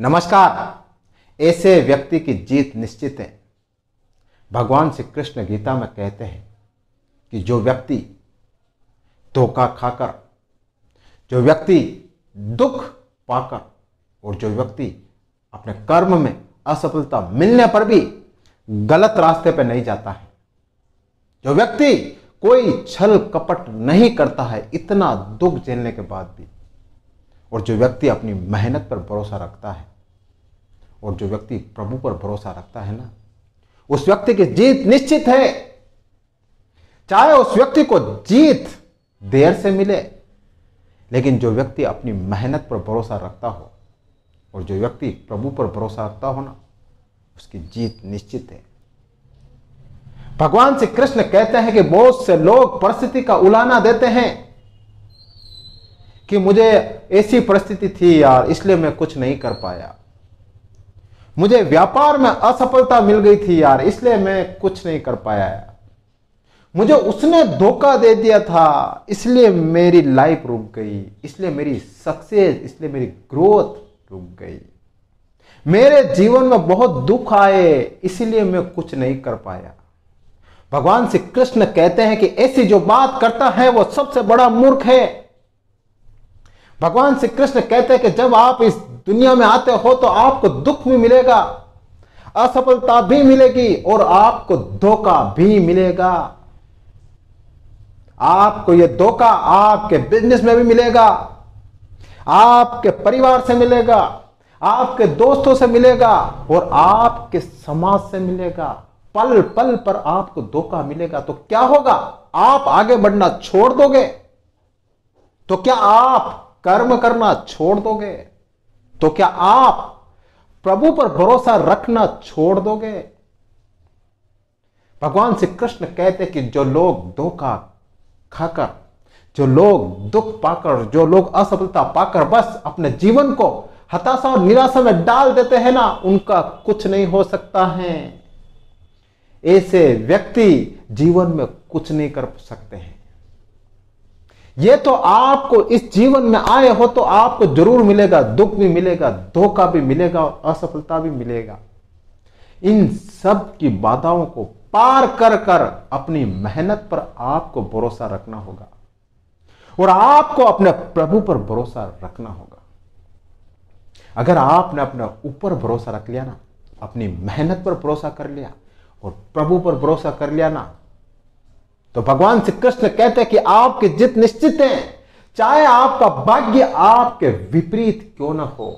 नमस्कार ऐसे व्यक्ति की जीत निश्चित है भगवान श्री कृष्ण गीता में कहते हैं कि जो व्यक्ति धोखा खाकर जो व्यक्ति दुख पाकर और जो व्यक्ति अपने कर्म में असफलता मिलने पर भी गलत रास्ते पर नहीं जाता है जो व्यक्ति कोई छल कपट नहीं करता है इतना दुख झेलने के बाद भी और जो व्यक्ति अपनी मेहनत पर भरोसा रखता है और जो व्यक्ति प्रभु पर भरोसा रखता है ना उस व्यक्ति की जीत निश्चित है चाहे उस व्यक्ति को जीत देर से मिले लेकिन जो व्यक्ति अपनी मेहनत पर भरोसा रखता हो और जो व्यक्ति प्रभु पर भरोसा रखता हो ना उसकी जीत निश्चित है भगवान श्री कृष्ण कहते हैं कि बहुत से लोग परिस्थिति का उलाना देते हैं कि मुझे ऐसी परिस्थिति थी यार इसलिए मैं कुछ नहीं कर पाया मुझे व्यापार में असफलता मिल गई थी यार इसलिए मैं कुछ नहीं कर पाया मुझे उसने धोखा दे दिया था इसलिए मेरी लाइफ रुक गई इसलिए मेरी सक्सेस इसलिए मेरी ग्रोथ रुक गई मेरे जीवन में बहुत दुख आए इसलिए मैं कुछ नहीं कर पाया भगवान श्री कृष्ण कहते हैं कि ऐसी जो बात करता है वो सबसे बड़ा मूर्ख है भगवान श्री कृष्ण कहते हैं कि जब आप इस दुनिया में आते हो तो आपको दुख भी मिलेगा असफलता भी मिलेगी और आपको धोखा भी मिलेगा आपको यह धोखा आपके बिजनेस में भी मिलेगा आपके परिवार से मिलेगा आपके दोस्तों से मिलेगा और आपके समाज से मिलेगा पल पल पर आपको धोखा मिलेगा तो क्या होगा आप आगे बढ़ना छोड़ दोगे तो क्या आप कर्म करना छोड़ दोगे तो क्या आप प्रभु पर भरोसा रखना छोड़ दोगे भगवान श्री कृष्ण कहते कि जो लोग धोखा खाकर जो लोग दुख पाकर जो लोग असफलता पाकर बस अपने जीवन को हताशा और निराशा में डाल देते हैं ना उनका कुछ नहीं हो सकता है ऐसे व्यक्ति जीवन में कुछ नहीं कर सकते हैं ये तो आपको इस जीवन में आए हो तो आपको जरूर मिलेगा दुख भी मिलेगा धोखा भी मिलेगा और असफलता भी मिलेगा इन सब की बाधाओं को पार कर कर अपनी मेहनत पर आपको भरोसा रखना होगा और आपको अपने प्रभु पर भरोसा रखना होगा अगर आपने अपने ऊपर भरोसा रख लिया ना अपनी मेहनत पर भरोसा कर लिया और प्रभु पर भरोसा कर लिया ना तो भगवान श्री कृष्ण कहते हैं कि आपके जित निश्चित हैं चाहे आपका भाग्य आपके विपरीत क्यों ना हो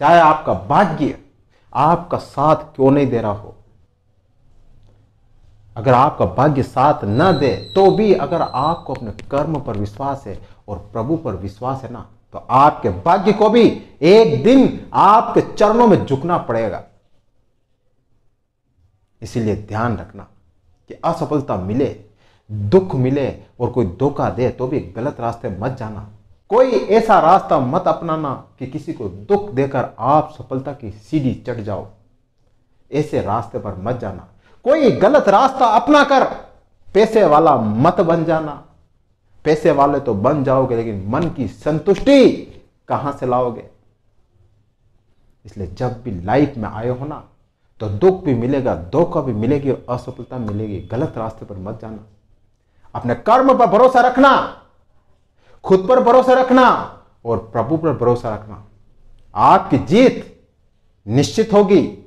चाहे आपका भाग्य आपका साथ क्यों नहीं दे रहा हो अगर आपका भाग्य साथ न दे तो भी अगर आपको अपने कर्म पर विश्वास है और प्रभु पर विश्वास है ना तो आपके भाग्य को भी एक दिन आपके चरणों में झुकना पड़ेगा इसीलिए ध्यान रखना कि असफलता मिले दुख मिले और कोई धोखा दे तो भी गलत रास्ते मत जाना कोई ऐसा रास्ता मत अपनाना कि किसी को दुख देकर आप सफलता की सीढ़ी चढ़ जाओ ऐसे रास्ते पर मत जाना कोई गलत रास्ता अपना कर पैसे वाला मत बन जाना पैसे वाले तो बन जाओगे लेकिन मन की संतुष्टि कहां से लाओगे इसलिए जब भी लाइफ में आए हो ना तो दुख भी मिलेगा धोखा भी मिलेगी और असफलता मिलेगी गलत रास्ते पर मत जाना अपने कर्म पर भरोसा रखना खुद पर भरोसा रखना और प्रभु पर भरोसा रखना आपकी जीत निश्चित होगी